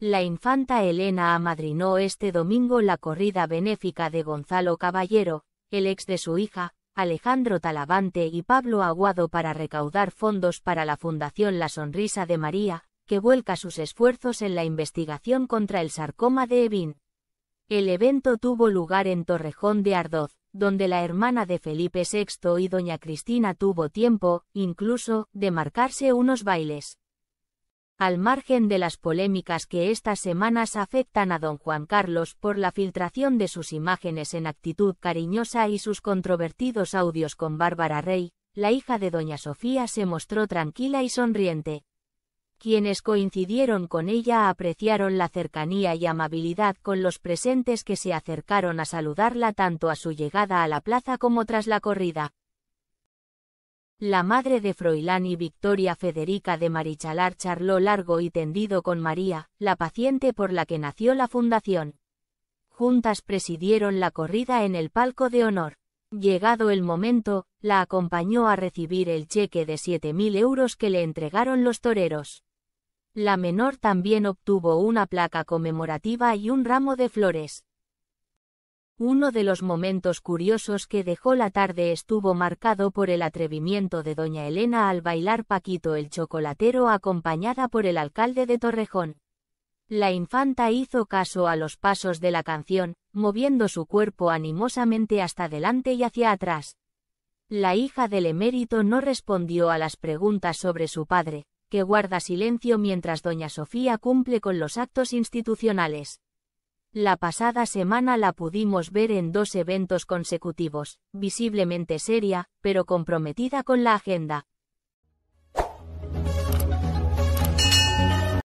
La infanta Elena amadrinó este domingo la corrida benéfica de Gonzalo Caballero, el ex de su hija, Alejandro Talavante y Pablo Aguado para recaudar fondos para la Fundación La Sonrisa de María, que vuelca sus esfuerzos en la investigación contra el sarcoma de Evin. El evento tuvo lugar en Torrejón de Ardoz, donde la hermana de Felipe VI y doña Cristina tuvo tiempo, incluso, de marcarse unos bailes. Al margen de las polémicas que estas semanas afectan a don Juan Carlos por la filtración de sus imágenes en actitud cariñosa y sus controvertidos audios con Bárbara Rey, la hija de doña Sofía se mostró tranquila y sonriente. Quienes coincidieron con ella apreciaron la cercanía y amabilidad con los presentes que se acercaron a saludarla tanto a su llegada a la plaza como tras la corrida. La madre de Froilán y Victoria Federica de Marichalar charló largo y tendido con María, la paciente por la que nació la fundación. Juntas presidieron la corrida en el palco de honor. Llegado el momento, la acompañó a recibir el cheque de 7.000 euros que le entregaron los toreros. La menor también obtuvo una placa conmemorativa y un ramo de flores. Uno de los momentos curiosos que dejó la tarde estuvo marcado por el atrevimiento de doña Elena al bailar Paquito el chocolatero acompañada por el alcalde de Torrejón. La infanta hizo caso a los pasos de la canción, moviendo su cuerpo animosamente hasta adelante y hacia atrás. La hija del emérito no respondió a las preguntas sobre su padre, que guarda silencio mientras doña Sofía cumple con los actos institucionales. La pasada semana la pudimos ver en dos eventos consecutivos, visiblemente seria, pero comprometida con la agenda,